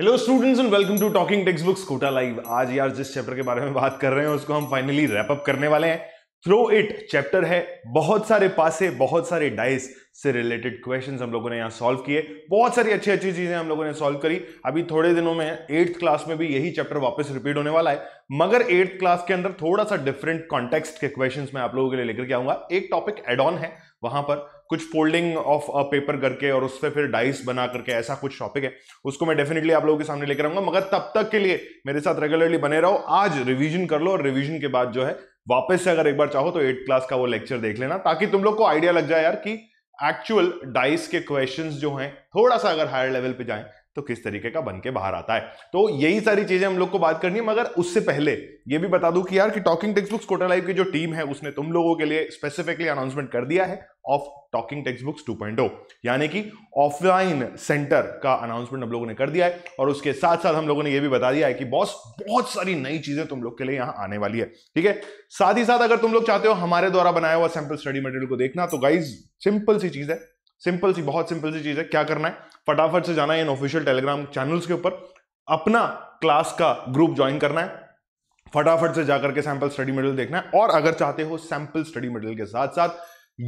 Hello students and welcome to talking takes books Kota live आज यार जिस चैप्टर के बारे में बात कर रहे हैं उसको हम फाइनली रैप अप करने वाले हैं थ्रो इट चैप्टर है बहुत सारे पासे बहुत सारे डाइस से रिलेटेड क्वेश्चंस हम लोगों ने यहाँ सॉल्व किए बहुत सारी अच्छी अच्छी चीजें हम लोगों ने सॉल्व करी अभी थोड़े दिनों में एट्थ क्लास में भी यही चैप्टर वापस रिपीट होने वाला है मगर एट्थ क्लास के अंदर थोड़ा सा डिफरेंट कॉन्टेक्स्ट के क्वेश्चंस मैं आप लोगों के लिए लेकर के आऊंगा एक टॉपिक एड ऑन है वहां पर कुछ फोल्डिंग ऑफ पेपर करके और उससे फिर डाइस बना करके ऐसा कुछ टॉपिक है उसको मैं डेफिनेटली आप लोगों के सामने लेकर आऊंगा मगर तब तक के लिए मेरे साथ रेगुलरली बने रहो आज रिविजन कर लो और रिविजन के बाद जो है वापस से अगर एक बार चाहो तो एट क्लास का वो लेक्चर देख लेना ताकि तुम लोग को आइडिया लग जाए यार कि एक्चुअल डाइस के क्वेश्चंस जो हैं थोड़ा सा अगर हायर लेवल पे जाएं तो किस तरीके का बन के बाहर आता है तो यही सारी चीजें हम लोग को बात करनी है मगर उससे पहले ये भी बता दूं कि यार कि talking takes books Kota live की जो टीम है उसने तुम लोगों के लिए स्पेसिफिकली अनाउंसमेंट कर दिया है of talking takes books two यानी कि ऑफलाइन सेंटर का अनाउंसमेंट हम लोगों ने कर दिया है और उसके साथ साथ हम लोगों ने यह भी बता दिया है कि बॉस बहुत सारी नई चीजें तुम लोग के लिए यहां आने वाली है ठीक है साथ ही साथ अगर तुम लोग चाहते हो हमारे द्वारा बनाया हुआ सैंपल स्टडी मटेरियल को देखना तो गाइज सिंपल सी चीज है सिंपल सी बहुत सिंपल सी चीज है क्या करना है फटाफट से जाना है इन ऑफिशियल टेलीग्राम चैनल्स के ऊपर अपना क्लास का ग्रुप ज्वाइन करना है फटाफट से जाकर के सैंपल स्टडी मटेरियल देखना है और अगर चाहते हो सैंपल स्टडी मटेरियल के साथ साथ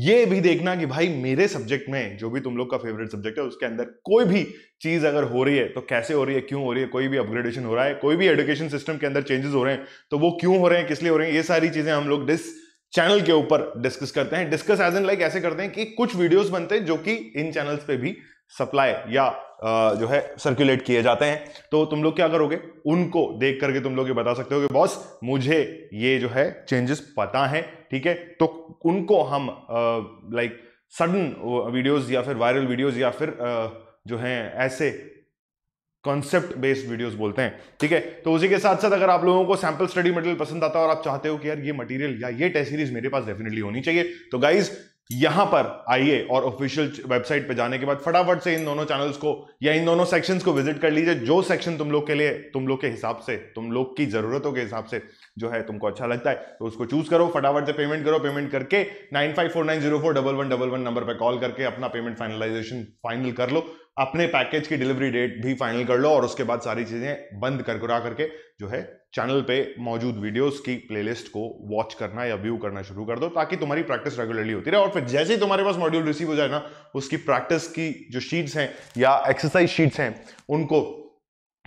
ये भी देखना कि भाई मेरे सब्जेक्ट में जो भी तुम लोग का फेवरेट सब्जेक्ट है उसके अंदर कोई भी चीज अगर हो रही है तो कैसे हो रही है क्यों हो रही है कोई भी अपग्रेडेशन हो रहा है कोई भी एजुकेशन सिस्टम के अंदर चेंजेस हो रहे हैं तो वो क्यों हो रहे हैं किस लिए हो रहे हैं ये सारी चीजें हम लोग डिस चैनल के ऊपर डिस्कस करते हैं डिस्कस एज एन लाइक ऐसे करते हैं कि कुछ वीडियोस बनते हैं जो कि इन चैनल्स पे भी सप्लाई या जो है सर्कुलेट किए जाते हैं तो तुम लोग क्या करोगे उनको देख करके तुम लोग ये बता सकते हो कि बॉस मुझे ये जो है चेंजेस पता है ठीक है तो उनको हम लाइक सडन वीडियोज या फिर वायरल वीडियोज या फिर आ, जो है ऐसे कॉन्सेप्ट बेस्ड वीडियोस बोलते हैं ठीक है तो उसी के साथ साथ अगर आप लोगों को सैंपल स्टडी मटेरियल पसंद आता है और आप चाहते हो कि यार ये मटेरियल या ये टेस्ट सीरीज मेरे पास डेफिनेटली होनी चाहिए तो गाइज यहां पर आइए और ऑफिशियल वेबसाइट पर जाने के बाद फटाफट से इन दोनों चैनल्स को या इन दोनों सेक्शंस को विजिट कर लीजिए जो सेक्शन तुम लोग के लिए तुम लोग के हिसाब से तुम लोग की जरूरतों के हिसाब से जो है तुमको अच्छा लगता है तो उसको चूज करो फटाफट से पेमेंट करो पेमेंट करके nine five four nine zero four double one double one number पर कॉल करके अपना पेमेंट फाइनलाइजेशन फाइनल कर लो अपने पैकेज की डिलीवरी डेट भी फाइनल कर लो और उसके बाद सारी चीजें बंद कर करा करके जो है चैनल पे मौजूद वीडियोस की प्लेलिस्ट को वॉच करना या व्यू करना शुरू कर दो ताकि तुम्हारी प्रैक्टिस रेगुलरली होती रहे और फिर जैसे ही तुम्हारे पास मॉड्यूल रिसीव हो जाए ना उसकी प्रैक्टिस की जो शीट्स हैं या एक्सरसाइज शीट्स हैं उनको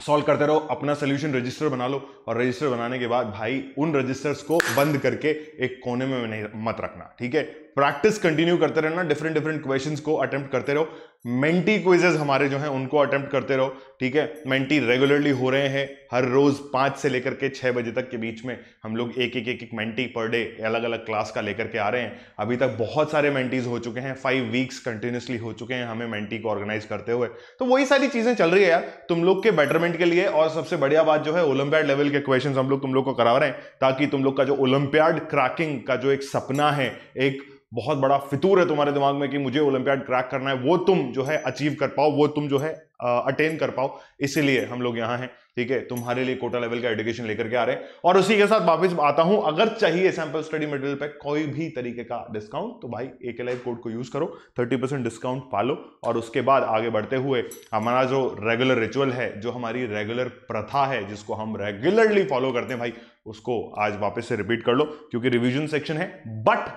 सॉल्व करते रहो अपना सोल्यूशन रजिस्टर बना लो और रजिस्टर बनाने के बाद भाई उन रजिस्टर्स को बंद करके एक कोने में नहीं मत रखना ठीक है प्रैक्टिस कंटिन्यू करते रहना डिफरेंट डिफरेंट क्वेश्चंस को अटेम्प्ट करते रहो मेंटी क्विजेज हमारे जो हैं उनको अटेम्प्ट करते रहो ठीक है मेंटी रेगुलरली हो रहे हैं हर रोज पाँच से लेकर के छः बजे तक के बीच में हम लोग एक एक एक एक मेंटी पर डे अलग अलग क्लास का लेकर के आ रहे हैं अभी तक बहुत सारे मेंटीज हो चुके हैं फाइव वीक्स कंटिन्यूसली हो चुके हैं हमें मेंटी को ऑर्गेनाइज करते हुए तो वही सारी चीज़ें चल रही है यार तुम लोग के बेटरमेंट के लिए और सबसे बढ़िया बात जो है ओलंपियाड लेवल के क्वेश्चन हम लोग तुम लोग को करा रहे हैं ताकि तुम लोग का जो ओलंपियाड क्रैकिंग का जो एक सपना है एक बहुत बड़ा फितूर है तुम्हारे दिमाग में कि मुझे ओलंपियाड क्रैक करना है वो तुम जो है अचीव कर पाओ वो तुम जो है अटेन कर पाओ इसीलिए हम लोग यहाँ हैं ठीक है तुम्हारे लिए कोटा लेवल का एडुकेशन लेकर के आ रहे हैं और उसी के साथ वापस आता हूं अगर चाहिए सैंपल स्टडी मटेरियल पे कोई भी तरीके का डिस्काउंट तो भाई एक एल कोड को यूज करो परसेंट डिस्काउंट पालो और उसके बाद आगे बढ़ते हुए हमारा जो रेगुलर रिचुअल है जो हमारी रेगुलर प्रथा है जिसको हम रेगुलरली फॉलो करते हैं भाई उसको आज वापस से रिपीट कर लो क्योंकि रिविजन सेक्शन है बट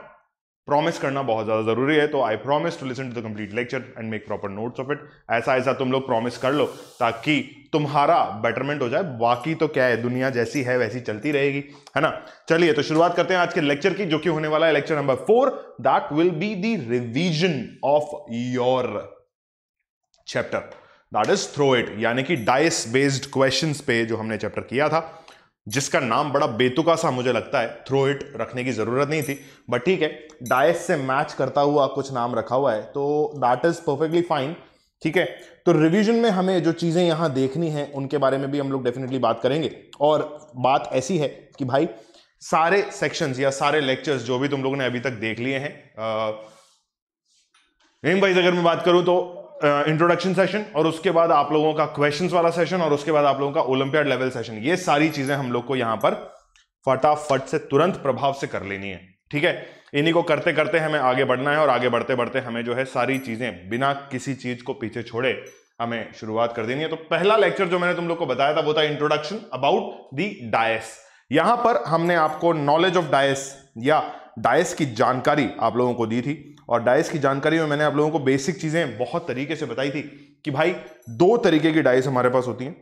प्रॉमिस करना बहुत ज़्यादा ज़रूरी है तो I promise to listen to the complete lecture and make proper notes of it ऐसा ऐसा तुम लोग प्रॉमिस कर लो ताकि तुम्हारा बेटरमेंट हो जाए बाकी तो क्या है दुनिया जैसी है वैसी चलती रहेगी है ना चलिए तो शुरुआत करते हैं आज के लेक्चर की जो कि होने वाला है lecture number four that will be the revision of your chapter that is throw it यानी कि डाइस बेस्ड क्वेश्चन पे जो हमने चैप्टर किया था जिसका नाम बड़ा बेतुका सा मुझे लगता है थ्रो इट रखने की ज़रूरत नहीं थी बट ठीक है डायस से मैच करता हुआ कुछ नाम रखा हुआ है तो दैट इज़ परफेक्टली फाइन ठीक है तो रिवीजन में हमें जो चीज़ें यहां देखनी है उनके बारे में भी हम लोग डेफिनेटली बात करेंगे और बात ऐसी है कि भाई सारे सेक्शंस या सारे लेक्चर्स जो भी तुम लोगों ने अभी तक देख लिए हैं वाइज अगर मैं बात करूं तो इंट्रोडक्शन सेशन और उसके बाद आप लोगों का क्वेश्चंस वाला सेशन और उसके बाद आप लोगों का ओलंपियाड लेवल सेशन ये सारी चीजें हम लोग को यहां पर फटाफट से तुरंत प्रभाव से कर लेनी है ठीक है इन्हीं को करते करते हमें आगे बढ़ना है और आगे बढ़ते बढ़ते हमें जो है सारी चीजें बिना किसी चीज को पीछे छोड़े हमें शुरुआत कर देनी है तो पहला लेक्चर जो मैंने तुम लोग को बताया था वो था इंट्रोडक्शन अबाउट दी डायस यहां पर हमने आपको नॉलेज ऑफ डायस या डायस की जानकारी आप लोगों को दी थी और डाइस की जानकारी में मैंने आप लोगों को बेसिक चीज़ें बहुत तरीके से बताई थी कि भाई दो तरीके की डाइस हमारे पास होती हैं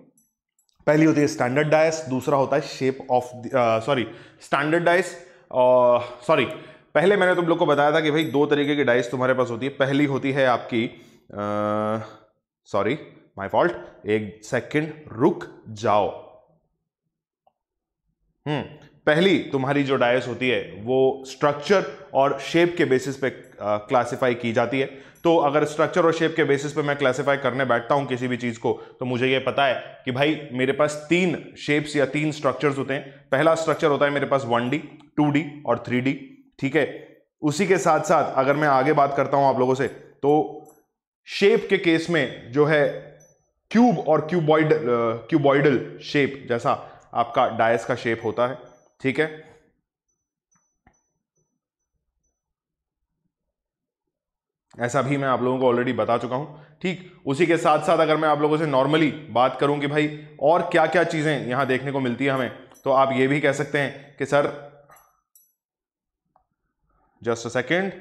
पहली होती है स्टैंडर्ड डाइस दूसरा होता है shape of sorry standard dice sorry पहले मैंने तुम लोग को बताया था कि भाई दो तरीके की डाइस तुम्हारे पास होती है पहली होती है आपकी सॉरी माय फॉल्ट एक सेकंड रुक जाओ हम्म पहली तुम्हारी जो डायस होती है वो स्ट्रक्चर और शेप के बेसिस पे क्लासीफाई की जाती है तो अगर स्ट्रक्चर और शेप के बेसिस पे मैं क्लासीफाई करने बैठता हूँ किसी भी चीज़ को तो मुझे ये पता है कि भाई मेरे पास तीन शेप्स या तीन स्ट्रक्चर्स होते हैं पहला स्ट्रक्चर होता है मेरे पास वन डी टू डी और थ्री डी ठीक है उसी के साथ साथ अगर मैं आगे बात करता हूँ आप लोगों से तो शेप के केस में जो है क्यूब और क्यूबॉइड क्यूबॉइडल शेप जैसा आपका डायस का शेप होता है ठीक है ऐसा भी मैं आप लोगों को ऑलरेडी बता चुका हूं ठीक उसी के साथ साथ अगर मैं आप लोगों से नॉर्मली बात करूं कि भाई और क्या क्या चीज़ें यहां देखने को मिलती है हमें तो आप ये भी कह सकते हैं कि sir just a second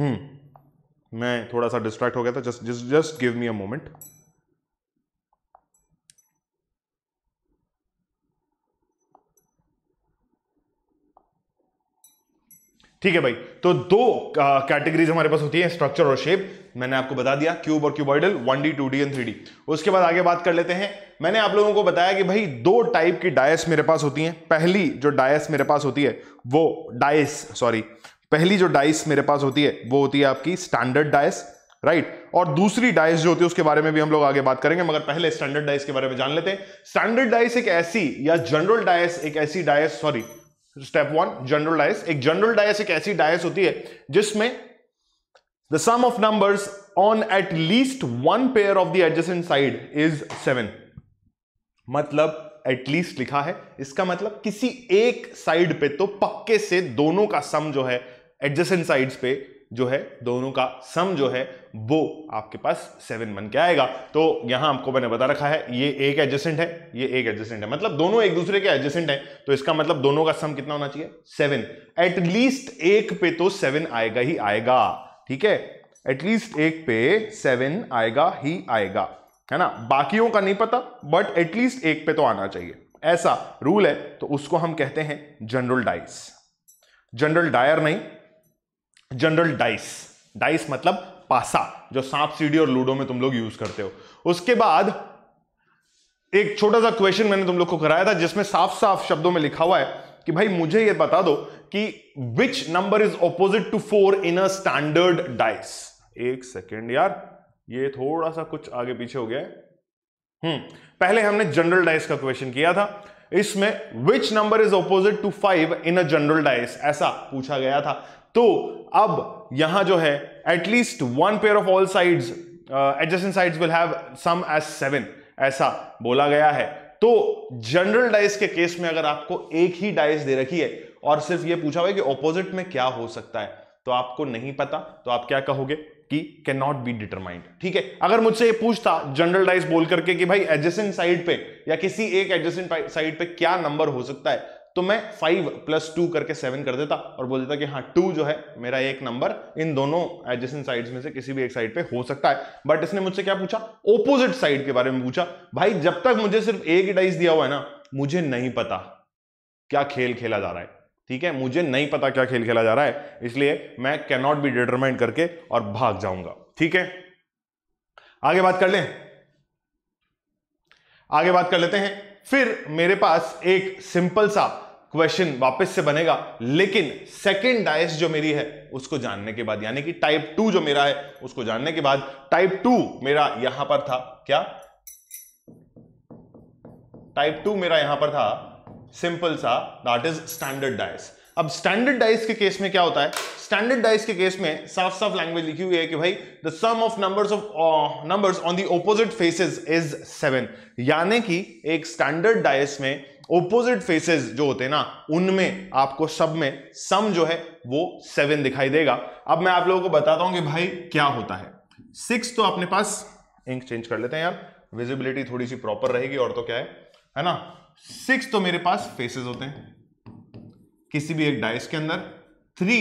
hmm मैं थोड़ा सा डिस्ट्रैक्ट हो गया था just just give me a moment ठीक है भाई तो दो कैटेगरीज हमारे पास होती है स्ट्रक्चर और शेप मैंने आपको बता दिया क्यूब और cuboidal one D two D and three उसके बाद आगे बात कर लेते हैं मैंने आप लोगों को बताया कि भाई दो टाइप की डायस मेरे पास होती हैं पहली जो डायस मेरे पास होती है वो डायस सॉरी पहली जो डाइस मेरे पास होती है वो होती है आपकी स्टैंडर्ड डायस राइट और दूसरी डाइस जो होती है उसके बारे में भी हम लोग आगे बात करेंगे मगर पहले स्टैंडर्ड डाइस के बारे में जान लेते हैं स्टैंडर्ड डाइस एक ऐसी या जनरल डायस एक ऐसी dice sorry step one general dice एक जनरल डायस एक ऐसी डायस होती है जिसमें the sum of numbers on at least one pair of the adjacent side is seven मतलब एटलीस्ट लिखा है इसका मतलब किसी एक साइड पे तो पक्के से दोनों का सम जो है एडजेसेंट साइड्स पे जो है दोनों का सम जो है वो आपके पास सेवन बन के आएगा तो यहां आपको मैंने बता रखा है ये एक एडजेसेंट है ये एक एडजेसेंट है मतलब दोनों एक दूसरे के एडजेसेंट है तो इसका मतलब दोनों का सम कितना होना चाहिए सेवन एटलीस्ट एक पे तो सेवन आएगा ही आएगा ठीक है एटलीस्ट एक पे सेवन आएगा ही आएगा है ना बाकियों का नहीं पता बट एटलीस्ट एक पे तो आना चाहिए ऐसा रूल है तो उसको हम कहते हैं जनरल डाइस जनरल डायर नहीं जनरल डाइस डाइस मतलब पासा जो सांप सीढ़ी और लूडो में तुम लोग यूज करते हो उसके बाद एक छोटा सा क्वेश्चन मैंने तुम लोग को कराया था जिसमें साफ साफ शब्दों में लिखा हुआ है कि भाई मुझे यह बता दो कि which number is opposite to four in a standard dice एक सेकेंड यार ये थोड़ा सा कुछ आगे पीछे हो गया है हम्म पहले हमने जनरल डाइस का क्वेश्चन किया था इसमें which number is opposite to five in a general dice ऐसा पूछा गया था तो अब यहां जो है at least one pair of all sides adjusting sides will have sum as seven ऐसा बोला गया है तो जनरल डाइस के केस में अगर आपको एक ही डाइस दे रखी है और सिर्फ ये पूछा हुआ है कि ऑपोजिट में क्या हो सकता है तो आपको नहीं पता तो आप क्या कहोगे कि कैन नॉट बी डिटरमाइंड ठीक है अगर मुझसे ये पूछता जनरल डाइस बोल करके कि भाई एडजेसेंट साइड पे या किसी एक एडजेसेंट साइड पे क्या नंबर हो सकता है तो मैं फाइव प्लस टू करके सेवन कर देता और बोल देता कि हाँ टू जो है मेरा एक नंबर इन दोनों एडजस्टेंट साइड्स में से किसी भी एक साइड पे हो सकता है बट इसने मुझसे क्या पूछा ओपोजिट साइड के बारे में पूछा भाई जब तक मुझे सिर्फ एक डाइस दिया हुआ है ना मुझे नहीं पता क्या खेल खेला जा रहा है ठीक है मुझे नहीं पता क्या खेल खेला जा रहा है इसलिए मैं कैनॉट बी डिटरमाइंड करके और भाग जाऊंगा ठीक है आगे बात कर लें आगे बात कर लेते हैं फिर मेरे पास एक सिंपल सा क्वेश्चन वापस से बनेगा लेकिन सेकेंड डायस जो मेरी है उसको जानने के बाद यानी कि टाइप टू जो मेरा है उसको जानने के बाद टाइप टू मेरा यहां पर था क्या टाइप टू मेरा यहां पर था सिंपल सा दैट इज स्टैंडर्ड डायस अब स्टैंडर्ड डाइस के केस में क्या होता है स्टैंडर्ड डाइस के केस में साफ साफ लैंग्वेज लिखी हुई है कि भाई the sum of numbers of numbers on the opposite faces is seven यानी कि एक स्टैंडर्ड डाइस में ओपोजिट फेसेस जो होते हैं ना उनमें आपको सब में सम जो है वो सेवन दिखाई देगा अब मैं आप लोगों को बताता हूं कि भाई क्या होता है सिक्स तो अपने पास इंक चेंज कर लेते हैं यार विजिबिलिटी थोड़ी सी प्रॉपर रहेगी और तो क्या है है ना सिक्स तो मेरे पास फेसेस होते हैं किसी भी एक डाइस के अंदर थ्री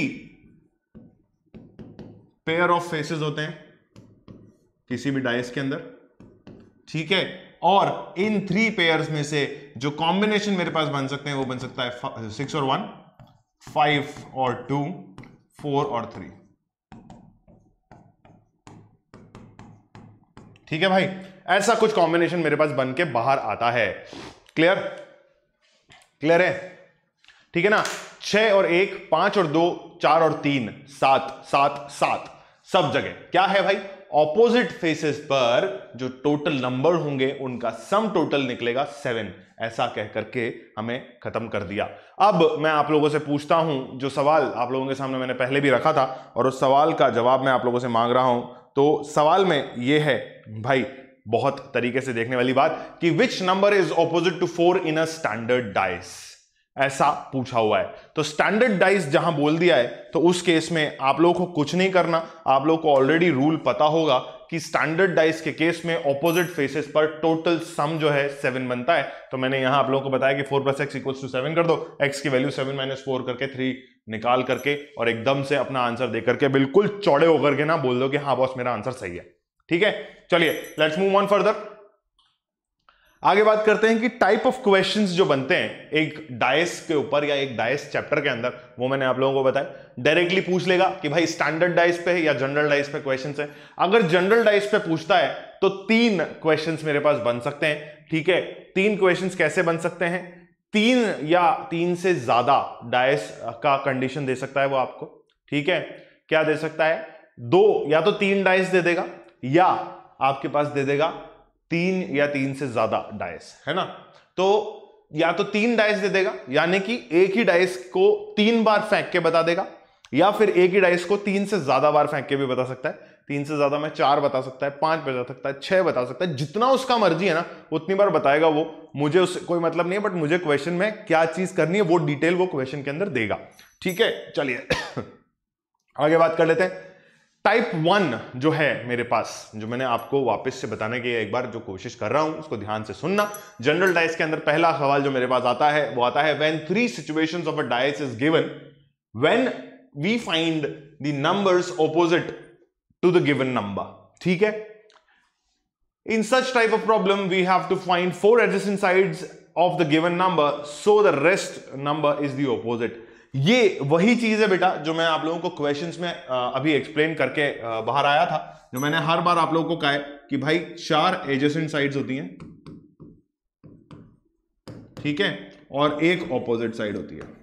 पेयर ऑफ फेसेस होते हैं किसी भी डाइस के अंदर ठीक है और इन थ्री पेयर्स में से जो कॉम्बिनेशन मेरे पास बन सकते हैं वो बन सकता है सिक्स और वन फाइव और टू फोर और थ्री ठीक है भाई ऐसा कुछ कॉम्बिनेशन मेरे पास बन के बाहर आता है क्लियर क्लियर है ठीक है ना छह और एक पांच और दो चार और तीन सात सात सात सब जगह क्या है भाई ऑपोजिट फेसेस पर जो टोटल नंबर होंगे उनका सम टोटल निकलेगा सेवन ऐसा कह करके हमें खत्म कर दिया अब मैं आप लोगों से पूछता हूं जो सवाल आप लोगों के सामने मैंने पहले भी रखा था और उस सवाल का जवाब मैं आप लोगों से मांग रहा हूं तो सवाल में यह है भाई बहुत तरीके से देखने वाली बात कि which number is opposite to four in a standard dice ऐसा पूछा हुआ है तो स्टैंडर्ड डाइस जहां बोल दिया है तो उस केस में आप लोगों को कुछ नहीं करना आप लोगों को ऑलरेडी रूल पता होगा कि स्टैंडर्ड डाइस के केस में ऑपोजिट फेसेस पर टोटल सम जो है सेवन बनता है तो मैंने यहां आप लोगों को बताया कि four plus x equals to seven कर दो एक्स की वैल्यू सेवन माइनस फोर करके थ्री निकाल करके और एकदम से अपना आंसर दे करके बिल्कुल चौड़े होकर के ना बोल दो कि हाँ बॉस मेरा आंसर सही है ठीक है चलिए लेट्स मूव ऑन फर्दर आगे बात करते हैं कि टाइप ऑफ क्वेश्चंस जो बनते हैं एक डायस के ऊपर या एक डायस चैप्टर के अंदर वो मैंने आप लोगों को बताया डायरेक्टली पूछ लेगा कि भाई स्टैंडर्ड डाइस पे है या जनरल डाइस पे क्वेश्चन है अगर जनरल डाइस पे पूछता है तो तीन क्वेश्चंस मेरे पास बन सकते हैं ठीक है तीन क्वेश्चन कैसे बन सकते हैं तीन या तीन से ज्यादा डायस का कंडीशन दे सकता है वो आपको ठीक है क्या दे सकता है दो या तो तीन डाइस दे देगा या आपके पास दे देगा तीन या तीन से ज्यादा डाइस है ना तो या तो तीन डाइस दे देगा यानी कि एक ही डाइस को तीन बार फेंक के बता देगा या फिर एक ही डाइस को तीन से ज्यादा बार फेंक के भी बता सकता है तीन से ज्यादा मैं चार बता सकता है पांच बता सकता है छह बता सकता है जितना उसका मर्जी है ना उतनी बार बताएगा वो मुझे उससे कोई मतलब नहीं है बट मुझे क्वेश्चन में क्या चीज करनी है वो डिटेल वो क्वेश्चन के अंदर देगा ठीक है चलिए आगे बात कर लेते हैं टाइप वन जो है मेरे पास जो मैंने आपको वापस से बताने की एक बार जो कोशिश कर रहा हूं उसको ध्यान से सुनना जनरल डाइस के अंदर पहला सवाल जो मेरे पास आता है वो आता है when three situations of a dice is given when we find the numbers opposite to the given number ठीक है in such type of problem we have to find four adjusting side of the given number so the rest number is the opposite ये वही चीज है बेटा जो मैं आप लोगों को क्वेश्चंस में अभी एक्सप्लेन करके बाहर आया था जो मैंने हर बार आप लोगों को कहा है कि भाई चार एजेसेंट साइड्स होती हैं ठीक है और एक ऑपोजिट साइड होती है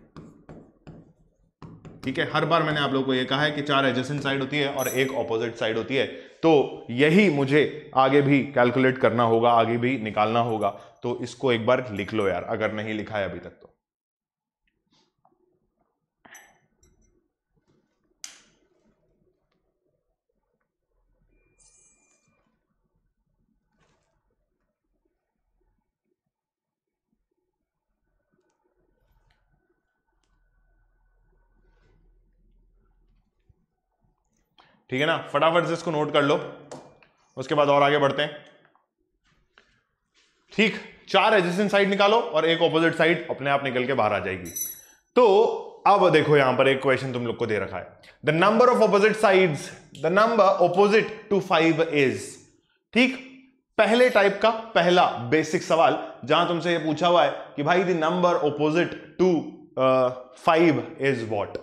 ठीक है हर बार मैंने आप लोगों को यह कहा है कि चार एजेसेंट साइड होती है और एक ऑपोजिट साइड होती है तो यही मुझे आगे भी कैलकुलेट करना होगा आगे भी निकालना होगा तो इसको एक बार लिख लो यार अगर नहीं लिखा है अभी तक तो ठीक है ना फटाफट से इसको नोट कर लो उसके बाद और आगे बढ़ते हैं ठीक चार एजिस्टेंट साइड निकालो और एक ऑपोजिट साइड अपने आप निकल के बाहर आ जाएगी तो अब देखो यहां पर एक क्वेश्चन तुम लोग को दे रखा है the number of opposite side the number opposite to five is ठीक पहले टाइप का पहला बेसिक सवाल जहां तुमसे ये पूछा हुआ है कि भाई the number opposite to five is what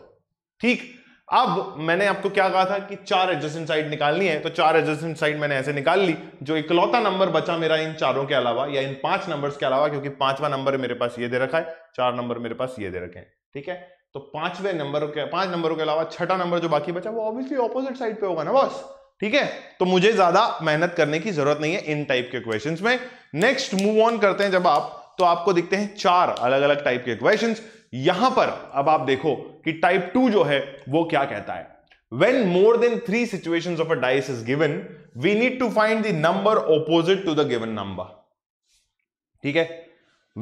ठीक अब मैंने आपको क्या कहा था कि चार एडजस्टिंग साइड निकालनी है तो चार एडजस्टिंग साइड मैंने ऐसे निकाल ली जो इकलौता नंबर बचा मेरा इन चारों के अलावा या इन पांच नंबर्स के अलावा क्योंकि पांचवा नंबर मेरे पास ये दे रखा है चार नंबर मेरे पास ये दे रखे हैं ठीक है तो पांचवे नंबर के पांच नंबरों के अलावा छठा नंबर जो बाकी बचा वो ऑब्वियसली ऑपोजिट साइड पे होगा ना बस ठीक है तो मुझे ज्यादा मेहनत करने की जरूरत नहीं है इन टाइप के क्वेश्चन में नेक्स्ट मूव ऑन करते हैं जब आप तो आपको दिखते हैं चार अलग अलग टाइप के क्वेश्चन यहां पर अब आप देखो कि टाइप टू जो है वो क्या कहता है when more than three situation of a dice is given we need to find the number opposite to the given number ठीक है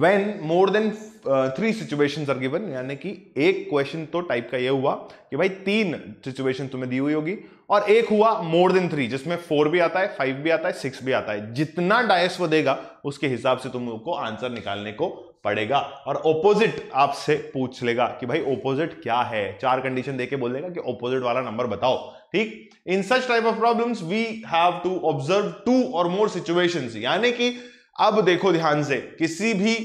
when more than three situation are given यानी कि एक क्वेश्चन तो टाइप का ये हुआ कि भाई तीन सिचुएशन तुम्हें दी हुई होगी और एक हुआ मोर देन थ्री जिसमें फोर भी आता है फाइव भी आता है सिक्स भी आता है जितना डायस वो देगा उसके हिसाब से तुमको आंसर निकालने को पड़ेगा और ओपोजिट आपसे पूछ लेगा कि भाई ओपोजिट क्या है चार कंडीशन देके बोल देगा कि ऑपोजिट वाला नंबर बताओ ठीक in such type of problems we have to observe two or more situations यानी कि अब देखो ध्यान से किसी भी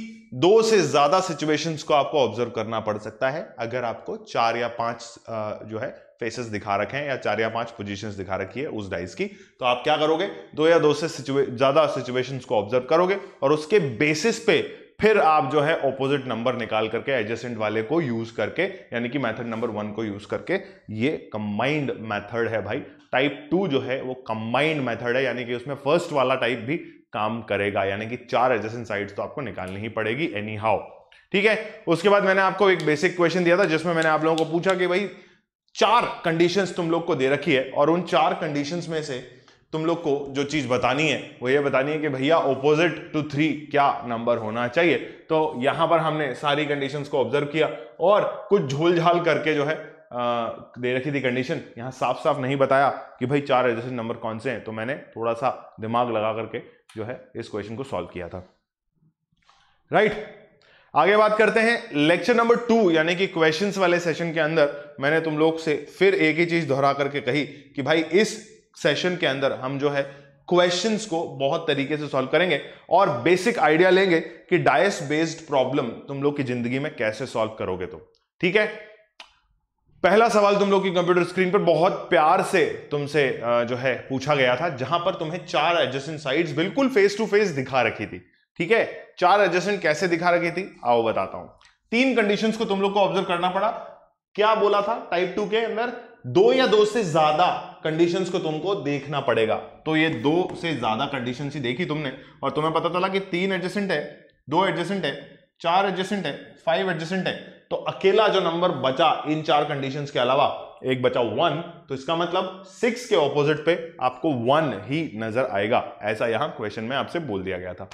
दो से ज्यादा सिचुएशंस को आपको ऑब्जर्व करना पड़ सकता है अगर आपको चार या पांच जो है फेसेस दिखा रखे हैं या चार या पांच पोजीशंस दिखा रखी है उस डाइस की तो आप क्या करोगे दो या दो से ज्यादा सिचुएशंस को ऑब्जर्व करोगे और उसके बेसिस पे फिर आप जो है ऑपोजिट नंबर निकाल करके एडजस्टेंट वाले को यूज करके यानी कि मेथड नंबर वन को यूज करके ये कंबाइंड मेथड है भाई टाइप टू जो है वो कंबाइंड मेथड है यानी कि उसमें फर्स्ट वाला टाइप भी काम करेगा यानी कि चार एडजस्टेंट साइड्स तो आपको निकालनी ही पड़ेगी एनी हाउ ठीक है उसके बाद मैंने आपको एक बेसिक क्वेश्चन दिया था जिसमें मैंने आप लोगों को पूछा कि भाई चार कंडीशंस तुम लोग को दे रखी है और उन चार कंडीशंस में से तुम लोग को जो चीज़ बतानी है वो ये बतानी है कि भैया ओपोजिट टू थ्री क्या नंबर होना चाहिए तो यहां पर हमने सारी कंडीशंस को ऑब्जर्व किया और कुछ झोलझाल करके जो है आ, दे रखी थी कंडीशन यहाँ साफ साफ नहीं बताया कि भाई चार एडजस्टेड नंबर कौन से हैं तो मैंने थोड़ा सा दिमाग लगा करके जो है इस क्वेश्चन को सॉल्व किया था राइट right. आगे बात करते हैं लेक्चर नंबर टू यानी कि क्वेश्चंस वाले सेशन के अंदर मैंने तुम लोग से फिर एक ही चीज दोहरा करके कही कि भाई इस सेशन के अंदर हम जो है क्वेश्चंस को बहुत तरीके से सॉल्व करेंगे और बेसिक आइडिया लेंगे कि डायस बेस्ड प्रॉब्लम तुम लोग की जिंदगी में कैसे सॉल्व करोगे तो ठीक है पहला सवाल तुम लोग की कंप्यूटर स्क्रीन पर बहुत प्यार से तुमसे जो है पूछा गया था जहां पर तुम्हें चार एडजस्टेंट साइड्स बिल्कुल फेस टू फेस दिखा रखी थी ठीक है चार एडजस्टेंट कैसे दिखा रखी थी आओ बताता हूं तीन कंडीशंस को तुम लोग को ऑब्जर्व करना पड़ा क्या बोला था टाइप टू के अंदर दो या दो से ज्यादा कंडीशंस को तुमको देखना पड़ेगा तो ये दो से ज्यादा कंडीशन ही देखी तुमने और तुम्हें पता चला कि तीन एडजस्टेंट है दो एडजस्टेंट है चार एडजस्टेंट है फाइव एडजस्टेंट है तो अकेला जो नंबर बचा इन चार कंडीशंस के अलावा एक बचा वन तो इसका मतलब सिक्स के ऑपोजिट पे आपको वन ही नजर आएगा ऐसा यहां क्वेश्चन में आपसे बोल दिया गया था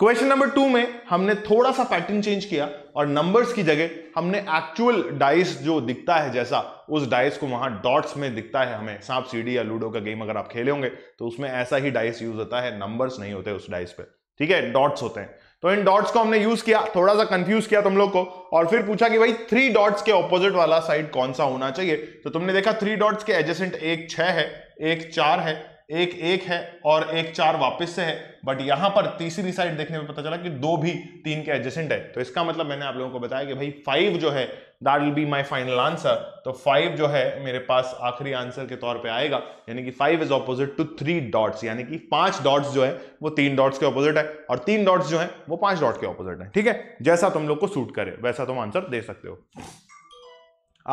क्वेश्चन नंबर टू में हमने थोड़ा सा पैटर्न चेंज किया और नंबर्स की जगह हमने एक्चुअल डाइस जो दिखता है जैसा उस डाइस को वहां डॉट्स में दिखता है हमें सांप सीढ़ी या लूडो का गेम अगर आप खेले होंगे तो उसमें ऐसा ही डाइस यूज होता है नंबर्स नहीं होते उस डाइस पे ठीक है डॉट्स होते हैं तो इन डॉट्स को हमने यूज किया थोड़ा सा कंफ्यूज किया तुम लोग को और फिर पूछा कि भाई थ्री डॉट्स के ऑपोजिट वाला साइड कौन सा होना चाहिए तो तुमने देखा थ्री डॉट्स के एडजेसेंट एक छह है एक चार है एक एक है और एक चार वापस से है बट यहां पर तीसरी साइड देखने में पता चला कि दो भी तीन के एडजेसेंट है तो इसका मतलब मैंने आप लोगों को बताया कि भाई फाइव जो है that will be my final answer तो फाइव जो है मेरे पास आखिरी आंसर के तौर पे आएगा यानी कि five is opposite to three dots यानी कि पांच डॉट्स जो है वो तीन डॉट्स के ऑपोजिट है और तीन डॉट्स जो है वो पांच डॉट के ऑपोजिट है ठीक है जैसा तुम लोग को सूट करे वैसा तुम आंसर दे सकते हो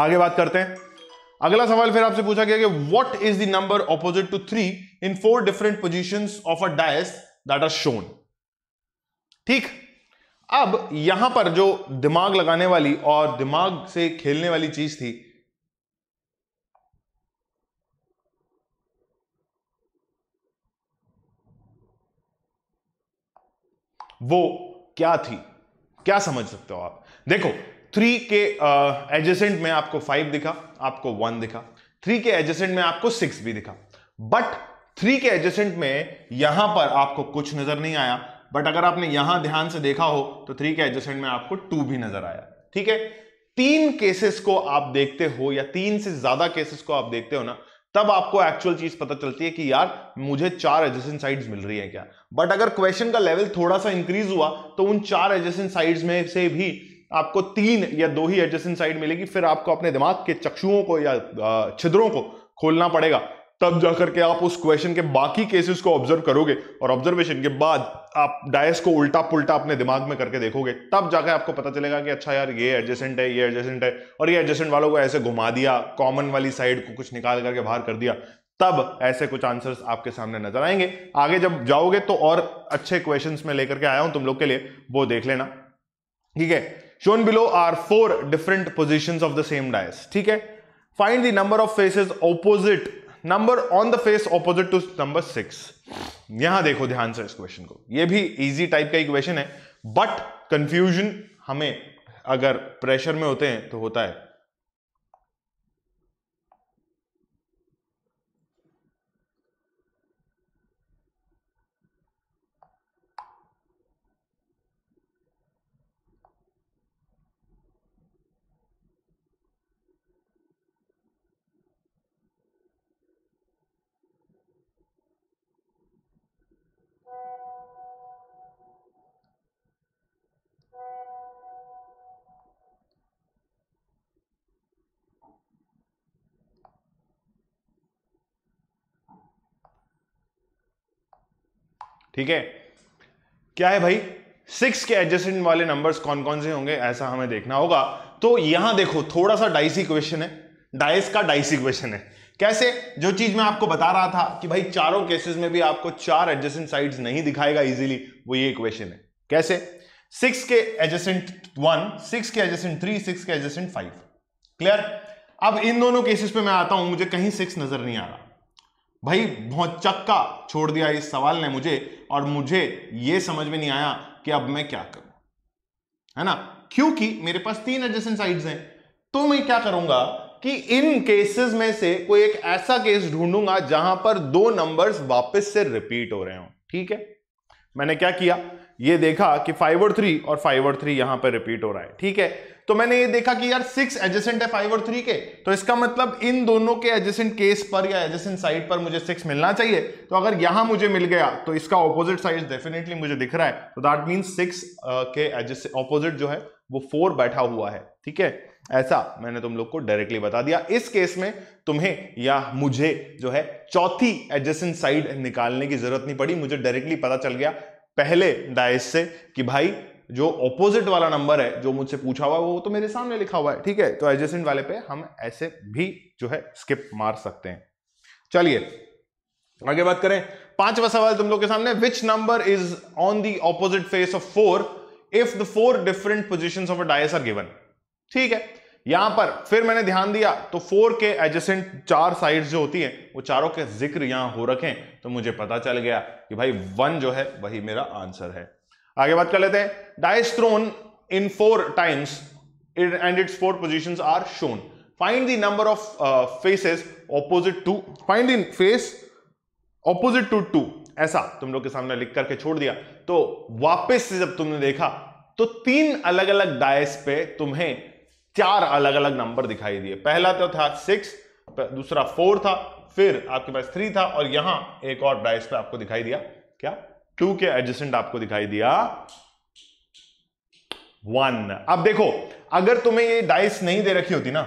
आगे बात करते हैं अगला सवाल फिर आपसे पूछा गया कि what is the number opposite to three in four different position of a dice that are shown ठीक अब यहां पर जो दिमाग लगाने वाली और दिमाग से खेलने वाली चीज थी वो क्या थी क्या समझ सकते हो आप देखो थ्री के एडजेसेंट में आपको फाइव दिखा आपको वन दिखा थ्री के एडजेसेंट में आपको सिक्स भी दिखा बट थ्री के एडजेसेंट में यहां पर आपको कुछ नजर नहीं आया बट अगर आपने यहां ध्यान से देखा हो तो थ्री के एडजेसेंट में आपको टू भी नजर आया ठीक है तीन केसेस को आप देखते हो या तीन से ज्यादा केसेस को आप देखते हो ना तब आपको एक्चुअल चीज पता चलती है कि यार मुझे चार एडजेसेंट साइड्स मिल रही है क्या बट अगर क्वेश्चन का लेवल थोड़ा सा इंक्रीज हुआ तो उन चार एडजेसेंट साइड्स में से भी आपको तीन या दो ही एडजस्टेंट साइड मिलेगी फिर आपको अपने दिमाग के चक्षुओं को या छिद्रों को खोलना पड़ेगा तब जाकर के आप उस क्वेश्चन के बाकी केसेस को ऑब्जर्व करोगे और ऑब्जर्वेशन के बाद आप डायस को उल्टा पुल्टा अपने दिमाग में करके देखोगे तब जाकर आपको पता चलेगा कि अच्छा यार ये एडजस्टेंट है ये एडजस्टेंट है और ये एडजस्टेंट वालों को ऐसे घुमा दिया कॉमन वाली साइड को कुछ निकाल करके बाहर कर दिया तब ऐसे कुछ आंसर्स आपके सामने नजर आएंगे आगे जब जाओगे तो और अच्छे क्वेश्चन में लेकर के आया हूं तुम लोग के लिए वो देख लेना ठीक है shown below are four different positions of the same dice. ठीक है Find the number of faces opposite number on the face opposite to number six. यहां देखो ध्यान से इस क्वेश्चन को ये भी इजी टाइप का इक्वेशन है बट कंफ्यूजन हमें अगर प्रेशर में होते हैं तो होता है ठीक है क्या है भाई सिक्स के एडजस्टेंट वाले नंबर्स कौन कौन से होंगे ऐसा हमें देखना होगा तो यहां देखो थोड़ा सा डाइसी क्वेश्चन है डाइस का डाइसी क्वेश्चन है कैसे जो चीज मैं आपको बता रहा था कि भाई चारों केसेस में भी आपको चार एडजस्टेंट साइड्स नहीं दिखाएगा इजीली वो ये क्वेश्चन है कैसे सिक्स के एडजस्टेंट वन सिक्स के एडजस्टेंट थ्री सिक्स के एडजस्टेंट फाइव क्लियर अब इन दोनों केसेस पे मैं आता हूं मुझे कहीं सिक्स नजर नहीं आ रहा भाई बहुत चक्का छोड़ दिया इस सवाल ने मुझे और मुझे यह समझ में नहीं आया कि अब मैं क्या करूं है ना क्योंकि मेरे पास तीन एडजेसेंट साइड्स हैं तो मैं क्या करूंगा कि इन केसेस में से कोई एक ऐसा केस ढूंढूंगा जहां पर दो नंबर्स वापस से रिपीट हो रहे हो ठीक है मैंने क्या किया ये देखा कि फाइव और थ्री और फाइव और थ्री यहां पर रिपीट हो रहा है ठीक है तो मैंने ये देखा कि यार सिक्स एडजेसेंट है फाइव और थ्री के तो इसका मतलब इन दोनों के एडजेसेंट केस पर या एडजेसेंट साइड पर मुझे सिक्स मिलना चाहिए तो अगर यहां मुझे मिल गया तो इसका ऑपोजिट साइड डेफिनेटली मुझे दिख रहा है तो दैट मीन सिक्स के एडजेसेंट ऑपोजिट जो है वो फोर बैठा हुआ है ठीक है ऐसा मैंने तुम लोग को डायरेक्टली बता दिया इस केस में तुम्हें या मुझे जो है चौथी एडजेसेंट साइड निकालने की जरूरत नहीं पड़ी मुझे डायरेक्टली पता चल गया पहले डाइस से कि भाई जो ऑपोजिट वाला नंबर है जो मुझसे पूछा हुआ है वो तो मेरे सामने लिखा हुआ है ठीक है तो एडजेसेंट वाले पे हम ऐसे भी जो है स्किप मार सकते हैं चलिए आगे बात करें पांचवा सवाल तुम लोग के सामने which number is on the opposite face of four if the four different position of a dice are given ठीक है यहां पर फिर मैंने ध्यान दिया तो फोर के एडजेसेंट चार साइड जो होती है वो चारों के जिक्र यहां हो रखें तो मुझे पता चल गया कि भाई वन जो है वही मेरा आंसर है आगे बात कर लेते हैं dice thrown in four times and its four position are shown find the number of faces opposite to find in face opposite to two ऐसा तुम लोग के सामने लिख करके छोड़ दिया तो वापस से जब तुमने देखा तो तीन अलग अलग डायस पे तुम्हें चार अलग अलग नंबर दिखाई दिए पहला तो था सिक्स दूसरा फोर था फिर आपके पास थ्री था और यहां एक और डायस पे आपको दिखाई दिया क्या टू के एडजस्टेंट आपको दिखाई दिया वन अब देखो अगर तुम्हें ये डाइस नहीं दे रखी होती ना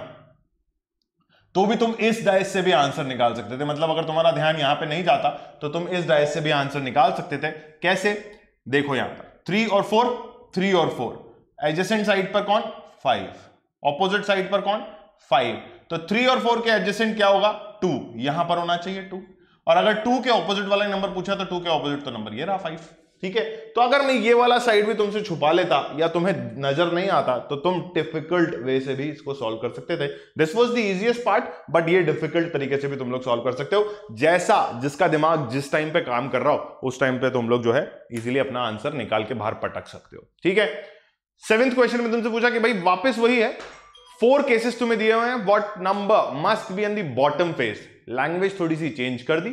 तो भी तुम इस डाइस से भी आंसर निकाल सकते थे मतलब अगर तुम्हारा ध्यान यहां पे नहीं जाता तो तुम इस डाइस से भी आंसर निकाल सकते थे कैसे देखो यहां पर थ्री और फोर थ्री और फोर एडजस्टेंट साइड पर कौन फाइव ऑपोजिट साइड पर कौन फाइव तो थ्री और फोर के एडजस्टेंट क्या होगा टू यहां पर होना चाहिए टू और अगर टू के ऑपोजिट वाला नंबर पूछा तो टू के ऑपोजिट तो नंबर ये रहा फाइव ठीक है तो अगर मैं ये वाला साइड भी तुमसे छुपा लेता या तुम्हें नजर नहीं आता तो तुम डिफिकल्ट वे से भी इसको सॉल्व कर सकते थे this was the easiest part but ये डिफिकल्ट तरीके से भी तुम लोग सॉल्व कर सकते हो जैसा जिसका दिमाग जिस टाइम पे काम कर रहा हो उस टाइम पे तुम लोग जो है इजिली अपना आंसर निकाल के बाहर पटक सकते हो ठीक है सेवेंथ क्वेश्चन में तुमसे पूछा कि भाई वापिस वही है फोर केसेस तुम्हें दिए हुए हैं what number must be in the bottom face language थोड़ी सी चेंज कर दी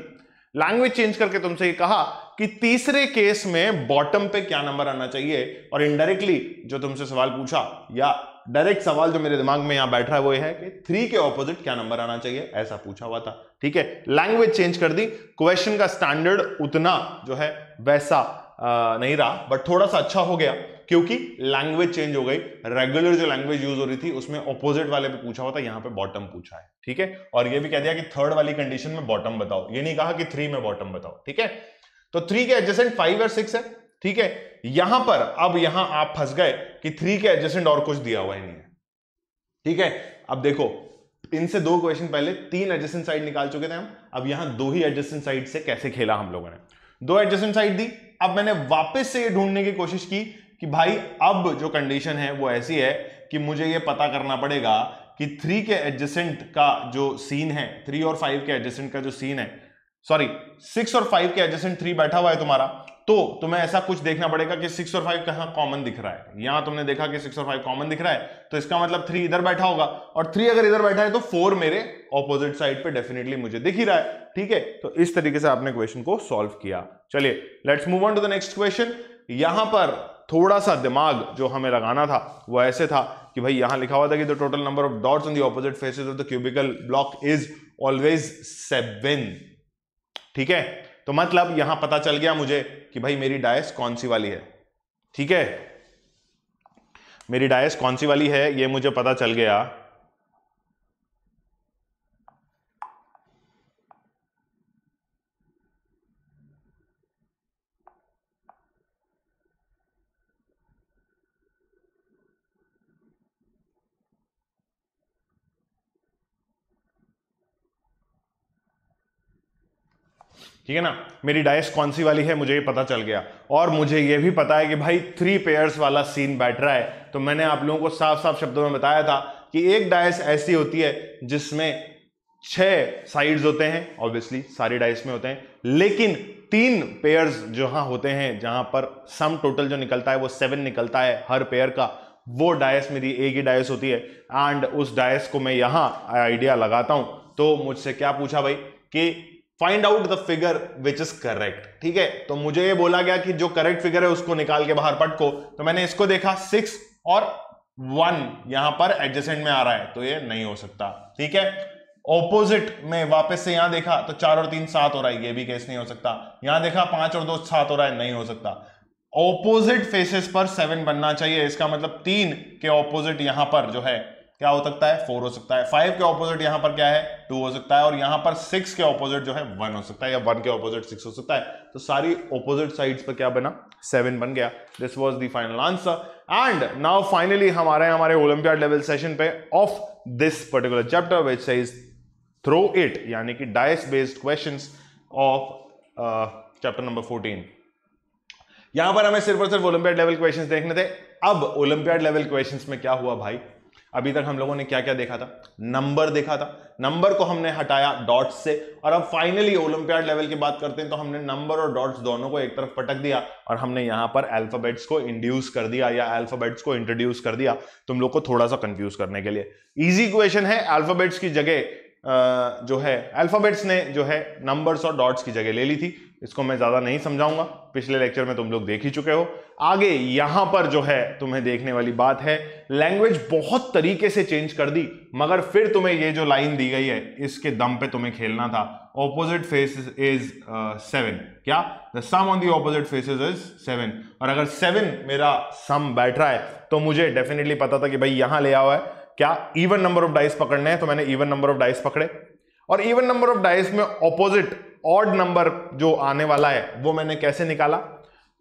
लैंग्वेज चेंज करके तुमसे ये कहा कि तीसरे केस में बॉटम पे क्या नंबर आना चाहिए और इनडायरेक्टली जो तुमसे सवाल पूछा या डायरेक्ट सवाल जो मेरे दिमाग में यहां बैठ रहा है वो ये है कि थ्री के ऑपोजिट क्या नंबर आना चाहिए ऐसा पूछा हुआ था ठीक है लैंग्वेज चेंज कर दी क्वेश्चन का स्टैंडर्ड उतना जो है वैसा आ, नहीं रहा बट थोड़ा सा अच्छा हो गया क्योंकि लैंग्वेज चेंज हो गई रेगुलर जो लैंग्वेज यूज हो रही थी उसमें ऑपोजिट वाले पे पूछा हुआ था यहां पे बॉटम पूछा है ठीक है और ये भी कह दिया कि थर्ड वाली कंडीशन में बॉटम बताओ ये नहीं कहा कि थ्री में बॉटम बताओ ठीक है तो थ्री के एडजेसेंट फाइव और सिक्स है ठीक है यहां पर अब यहां आप फंस गए कि थ्री के एडजेसेंट और कुछ दिया हुआ ही नहीं है ठीक है अब देखो इनसे दो क्वेश्चन पहले तीन एडजेसेंट साइड निकाल चुके थे हम अब यहां दो ही एडजेसेंट साइड से कैसे खेला हम लोगों ने दो एडजेसेंट साइड दी अब मैंने वापस से ये ढूंढने की कोशिश की कि भाई अब जो कंडीशन है वो ऐसी है कि मुझे ये पता करना पड़ेगा कि थ्री के एडजेसेंट का जो सीन है थ्री और फाइव के एडजेसेंट का जो सीन है सॉरी सिक्स और फाइव के एडजेसेंट थ्री बैठा हुआ है तुम्हारा तो तुम्हें ऐसा कुछ देखना पड़ेगा कि सिक्स और फाइव कहां कॉमन दिख रहा है यहां तुमने देखा कि सिक्स और फाइव कॉमन दिख रहा है तो इसका मतलब थ्री इधर बैठा होगा और थ्री अगर इधर बैठा है तो फोर मेरे ऑपोजिट साइड पे डेफिनेटली मुझे दिख ही रहा है ठीक है तो इस तरीके से आपने क्वेश्चन को सॉल्व किया चलिए let's move on to the next question यहां पर थोड़ा सा दिमाग जो हमें लगाना था वो ऐसे था कि भाई यहां लिखा हुआ था कि the total number of dots on the opposite faces of the cubical block is always seven ठीक है तो मतलब यहां पता चल गया मुझे कि भाई मेरी डायस कौन सी वाली है ठीक है मेरी डायस कौन सी वाली है ये मुझे पता चल गया ठीक है ना मेरी डाइस कौन सी वाली है मुझे ये पता चल गया और मुझे ये भी पता है कि भाई थ्री पेयर्स वाला सीन बैठ रहा है तो मैंने आप लोगों को साफ साफ शब्दों में बताया था कि एक डाइस ऐसी होती है जिसमें छः साइड्स होते हैं ऑब्वियसली सारी डाइस में होते हैं लेकिन तीन पेयर्स जहां होते हैं जहां पर सम टोटल जो निकलता है वो सेवन निकलता है हर पेयर का वो डायस मेरी एक ही डायस होती है एंड उस डायस को मैं यहाँ आइडिया लगाता हूँ तो मुझसे क्या पूछा भाई कि find out the figure which is correct ठीक है तो मुझे ये बोला गया कि जो करेक्ट फिगर है उसको निकाल के बाहर पट को तो मैंने इसको देखा सिक्स और वन यहां पर एडजस्टेंट में आ रहा है तो ये नहीं हो सकता ठीक है ऑपोजिट में वापस से यहां देखा तो चार और तीन सात हो रहा है ये भी केस नहीं हो सकता यहां देखा पांच और दो सात हो रहा है नहीं हो सकता ऑपोजिट फेसेस पर सेवन बनना चाहिए इसका मतलब तीन के ऑपोजिट यहां पर जो है क्या हो सकता है फोर हो सकता है फाइव के ऑपोजिट यहां पर क्या है टू हो सकता है और यहां पर सिक्स के ऑपोजिट जो है वन हो सकता है या वन के ऑपोजिट सिक्स हो सकता है तो सारी ऑपोजिट साइड्स पर क्या बना सेवन बन गया this was the final answer and now finally हमारे हमारे ओलंपियाड लेवल सेशन पे of this particular chapter which dice throw it यानी कि dice based question of chapter number fourteen यहां पर हमें सिर्फ और सिर्फ ओलंपियाड लेवल क्वेश्चंस देखने थे अब ओलंपियाड लेवल क्वेश्चंस में क्या हुआ भाई अभी तक हम लोगों ने क्या क्या देखा था नंबर देखा था नंबर को हमने हटाया डॉट्स से और अब फाइनली ओलंपियाड लेवल की बात करते हैं तो हमने नंबर और डॉट्स दोनों को एक तरफ पटक दिया और हमने यहां पर अल्फाबेट्स को इंड्यूस कर दिया या अल्फाबेट्स को इंट्रोड्यूस कर दिया तुम लोग को थोड़ा सा कंफ्यूज करने के लिए ईजी क्वेश्चन है अल्फाबेट्स की जगह जो है अल्फाबेट्स ने जो है नंबर्स और डॉट्स की जगह ले ली थी इसको मैं ज़्यादा नहीं समझाऊंगा पिछले लेक्चर में तुम लोग देख ही चुके हो आगे यहां पर जो है तुम्हें देखने वाली बात है लैंग्वेज बहुत तरीके से चेंज कर दी मगर फिर तुम्हें ये जो लाइन दी गई है इसके दम पे तुम्हें खेलना था ऑपोजिट फेस इज सेवन क्या the sum on the opposite faces is seven और अगर सेवन मेरा सम बैठ रहा है तो मुझे डेफिनेटली पता था कि भाई यहाँ ले आओ है क्या इवन नंबर ऑफ डाइस पकड़ने हैं तो मैंने इवन नंबर ऑफ डाइस पकड़े और इवन नंबर ऑफ डाइस में ऑपोजिट ऑड नंबर जो आने वाला है वो मैंने कैसे निकाला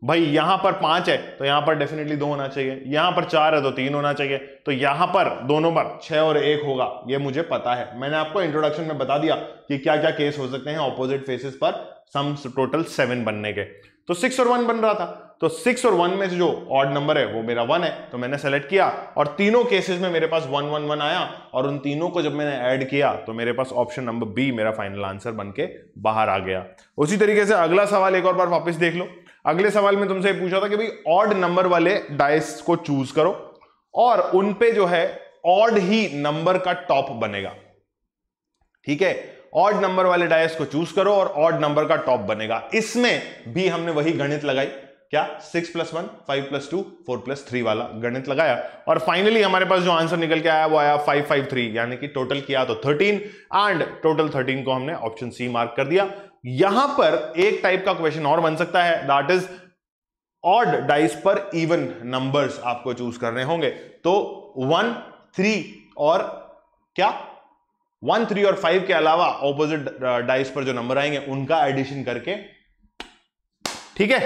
भाई यहां पर पांच है तो यहां पर डेफिनेटली दो होना चाहिए यहां पर चार है तो तीन होना चाहिए तो यहां पर दोनों पर छह और एक होगा ये मुझे पता है मैंने आपको इंट्रोडक्शन में बता दिया कि क्या क्या केस हो सकते हैं ऑपोजिट फेसेस पर सम टोटल सेवन बनने के तो सिक्स और वन बन रहा था तो सिक्स और वन में से जो ऑड नंबर है वो मेरा वन है तो मैंने सेलेक्ट किया और तीनों केसेस में मेरे पास वन वन वन आया और उन तीनों को जब मैंने ऐड किया तो मेरे पास ऑप्शन नंबर बी मेरा फाइनल आंसर बन के बाहर आ गया उसी तरीके से अगला सवाल एक और बार वापस देख लो अगले सवाल में तुमसे पूछा था कि भाई ऑड नंबर वाले डाइस को चूज करो और उनपे जो है ऑड ही नंबर का टॉप बनेगा ठीक है ऑड नंबर वाले डायस को चूज करो और ऑड नंबर का टॉप बनेगा इसमें भी हमने वही गणित लगाई क्या six plus one five plus two four plus three वाला गणित लगाया और फाइनली हमारे पास जो आंसर निकल के आया वो आया फाइव फाइव थ्री यानी कि टोटल किया तो थर्टीन एंड टोटल थर्टीन को हमने ऑप्शन सी मार्क कर दिया यहां पर एक टाइप का क्वेश्चन और बन सकता है दैट इज ऑड डाइस पर इवन नंबर्स आपको चूज करने होंगे तो वन थ्री और क्या वन थ्री और फाइव के अलावा ऑपोजिट डाइस uh, पर जो नंबर आएंगे उनका एडिशन करके ठीक है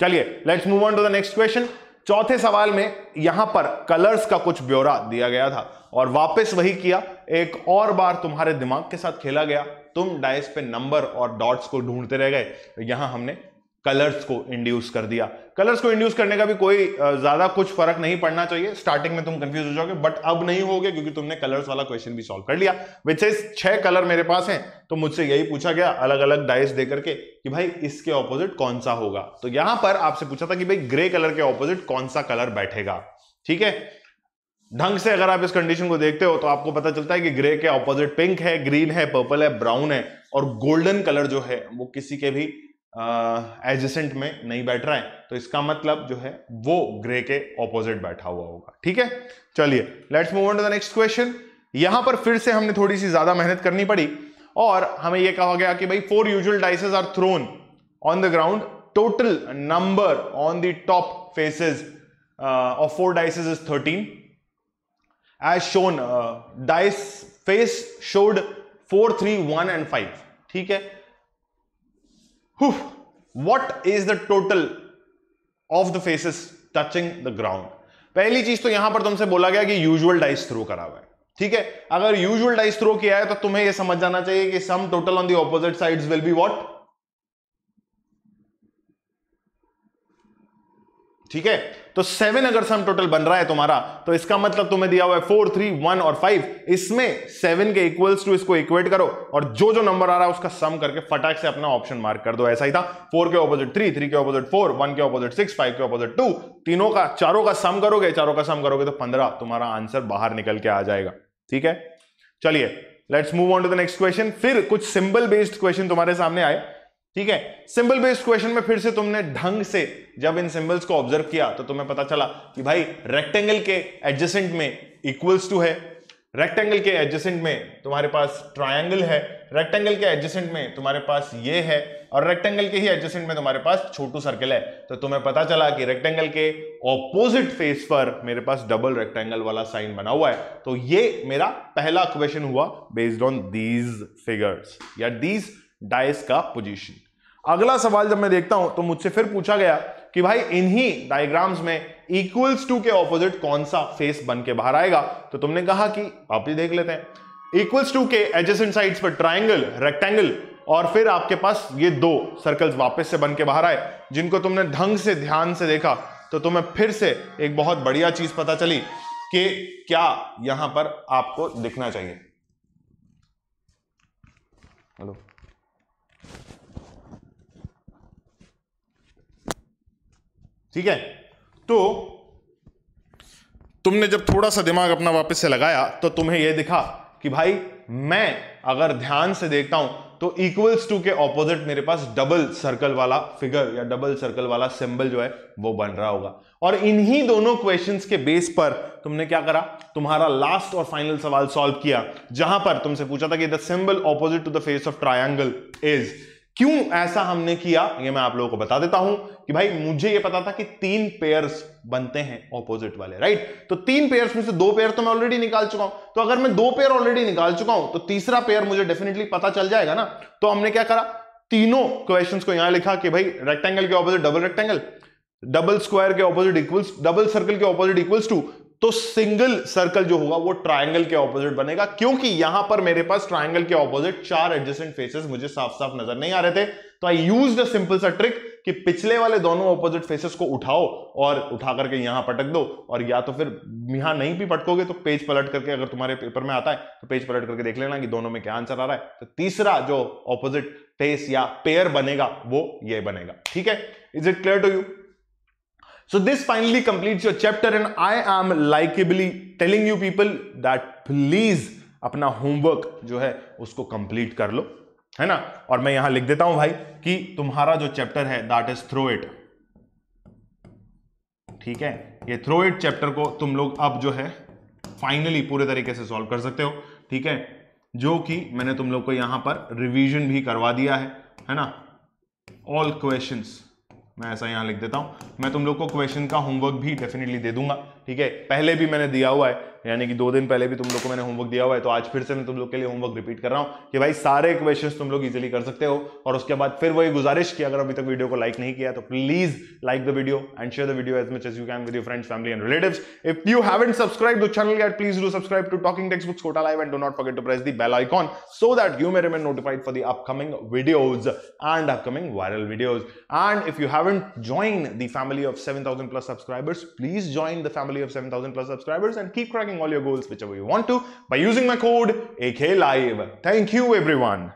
चलिए let's move on to the next question चौथे सवाल में यहां पर कलर्स का कुछ ब्यौरा दिया गया था और वापस वही किया एक और बार तुम्हारे दिमाग के साथ खेला गया तुम डाइस पे नंबर और डॉट्स को ढूंढते रह गए यहां हमने कलर्स को इंड्यूस कर दिया कलर्स को इंड्यूस करने का भी कोई ज्यादा कुछ फर्क नहीं पड़ना चाहिए स्टार्टिंग में तुम कंफ्यूज हो जाओगे बट अब नहीं होगे क्योंकि तुमने कलर्स वाला क्वेश्चन भी सॉल्व कर लिया विच इज छह कलर मेरे पास हैं तो मुझसे यही पूछा गया अलग अलग डाइस देकर के कि भाई इसके ऑपोजिट कौन सा होगा तो यहां पर आपसे पूछा था कि भाई ग्रे कलर के ऑपोजिट कौन सा कलर बैठेगा ठीक है ढंग से अगर आप इस कंडीशन को देखते हो तो आपको पता चलता है कि ग्रे के ऑपोजिट पिंक है ग्रीन है पर्पल है ब्राउन है और गोल्डन कलर जो है वो किसी के भी एजिसेंट में नहीं बैठ रहा है तो इसका मतलब जो है वो ग्रे के ऑपोजिट बैठा हुआ होगा ठीक है चलिए let's move on to the next question यहां पर फिर से हमने थोड़ी सी ज्यादा मेहनत करनी पड़ी और हमें यह कहा गया कि भाई four usual dices are thrown on the ground total number on the top faces of four dices is thirteen as shown dice face showed four three one and five ठीक है what is the total of the faces touching the ground पहली चीज तो यहां पर तुमसे बोला गया कि यूजुअल डाइस थ्रो करा हुआ है ठीक है अगर यूजुअल डाइस थ्रो किया है तो तुम्हें यह समझ जाना चाहिए कि sum total on the opposite sides will be what ठीक है तो सेवन अगर सम टोटल बन रहा है तुम्हारा तो इसका मतलब तुम्हें दिया हुआ है फोर थ्री वन और फाइव इसमें सेवन के इक्वल्स टू इसको इक्वेट करो और जो जो नंबर आ रहा है उसका सम करके फटाक से अपना ऑप्शन मार्क कर दो ऐसा ही था फोर के ऑपोजिट थ्री थ्री के ऑपोजिट फोर वन के ऑपोजिट सिक्स फाइव के ऑपोजिट टू तीनों का चारों का सम करोगे चारों का सम करोगे तो पंद्रह तुम्हारा आंसर बाहर निकल के आ जाएगा ठीक है चलिए let's move on to the next question फिर कुछ सिंबल बेस्ड क्वेश्चन तुम्हारे सामने आए ठीक है सिंबल बेस्ड क्वेश्चन में फिर से तुमने ढंग से जब इन सिंबल्स को ऑब्जर्व किया तो तुम्हें पता चला कि भाई रेक्टेंगल के एडजेसेंट में इक्वल्स टू है रेक्टेंगल के एडजेसेंट में तुम्हारे पास ट्रायंगल है रेक्टेंगल के एडजेसेंट में तुम्हारे पास ये है और रेक्टेंगल के ही एडजेसेंट में तुम्हारे पास छोटू सर्कल है तो तुम्हें पता चला कि रेक्टेंगल के ऑपोजिट फेस पर मेरे पास डबल रेक्टेंगल वाला साइन बना हुआ है तो ये मेरा पहला क्वेश्चन हुआ बेस्ड ऑन दीज फिगर्स या दीज डाइस का पोजिशन अगला सवाल जब मैं देखता हूं तो मुझसे फिर पूछा गया कि भाई इन्हीं डायग्राम्स में इक्वल्स टू के ऑपोजिट कौन सा फेस बन के बाहर आएगा तो तुमने कहा कि आप ही देख लेते हैं इक्वल्स टू के एडजेसेंट साइड्स पर ट्राइंगल रेक्टेंगल और फिर आपके पास ये दो सर्कल्स वापस से बन के बाहर आए जिनको तुमने ढंग से ध्यान से देखा तो तुम्हें फिर से एक बहुत बढ़िया चीज पता चली कि क्या यहां पर आपको दिखना चाहिए हेलो ठीक है तो तुमने जब थोड़ा सा दिमाग अपना वापस से लगाया तो तुम्हें यह दिखा कि भाई मैं अगर ध्यान से देखता हूं तो इक्वल्स टू के ऑपोजिट मेरे पास डबल सर्कल वाला फिगर या डबल सर्कल वाला सिंबल जो है वो बन रहा होगा और इन्हीं दोनों क्वेश्चंस के बेस पर तुमने क्या करा तुम्हारा लास्ट और फाइनल सवाल सॉल्व किया जहां पर तुमसे पूछा था कि the symbol opposite to the face of triangle is क्यों ऐसा हमने किया ये मैं आप लोगों को बता देता हूं कि भाई मुझे ये पता था कि तीन पेयर्स बनते हैं ऑपोजिट वाले राइट तो तीन पेयर्स में से दो पेयर तो मैं ऑलरेडी निकाल चुका हूं तो अगर मैं दो पेयर ऑलरेडी निकाल चुका हूं तो तीसरा पेयर मुझे डेफिनेटली पता चल जाएगा ना तो हमने क्या करा तीनों क्वेश्चन को यहां लिखा कि भाई रेक्टेंगल के opposite double rectangle double square के ऑपोजिट इक्वल्स डबल सर्कल के ऑपोजिट इक्वल्स टू तो सिंगल सर्कल जो होगा वो ट्रायंगल के ऑपोजिट बनेगा क्योंकि यहां पर मेरे पास ट्रायंगल के ऑपोजिट चार एडजस्टेंट फेसेस मुझे साफ साफ नजर नहीं आ रहे थे तो आई यूज द सिंपल सा ट्रिक कि पिछले वाले दोनों ऑपोजिट फेसेस को उठाओ और उठा करके यहां पटक दो और या तो फिर यहां नहीं भी पटकोगे तो पेज पलट करके अगर तुम्हारे पेपर में आता है तो पेज पलट करके देख लेना कि दोनों में क्या आंसर आ रहा है तो तीसरा जो ऑपोजिट फेस या पेयर बनेगा वो ये बनेगा ठीक है is it clear to you so this finally complete your chapter and I am likeably telling you people that please अपना होमवर्क जो है उसको कंप्लीट कर लो है ना और मैं यहां लिख देता हूं भाई कि तुम्हारा जो चैप्टर है दैट इज थ्रो इट ठीक है ये थ्रो इट चैप्टर को तुम लोग अब जो है फाइनली पूरे तरीके से सॉल्व कर सकते हो ठीक है जो कि मैंने तुम लोग को यहां पर रिवीजन भी करवा दिया है है ना ऑल क्वेश्चन मैं ऐसा यहां लिख देता हूं मैं तुम लोग को क्वेश्चन का होमवर्क भी डेफिनेटली दे दूंगा ठीक है पहले भी मैंने दिया हुआ है यानी कि दो दिन पहले भी तुम लोग को मैंने होमवर्क दिया हुआ है तो आज फिर से मैं तुम लोग के लिए होमवर्क रिपीट कर रहा हूँ कि भाई सारे क्वेश्चन तुम लोग इजिली कर सकते हो और उसके बाद फिर वही गुजारिश की अगर अभी तक वीडियो को लाइक नहीं किया तो please like the video and share the video as much as you can with your friends family and relative if you have and subscribe the channel get please do subscribe to talking takes books Kota Live and do not forget to press the bell icon so that you may remain notified for the upcoming videos and upcoming viral videos and if you haven't join the family of seven thousand plus subscribers please join the family of seven thousand plus subscribers and keep crack tracking all your goals whichever you want to by using my code AKLIVE. Thank you everyone.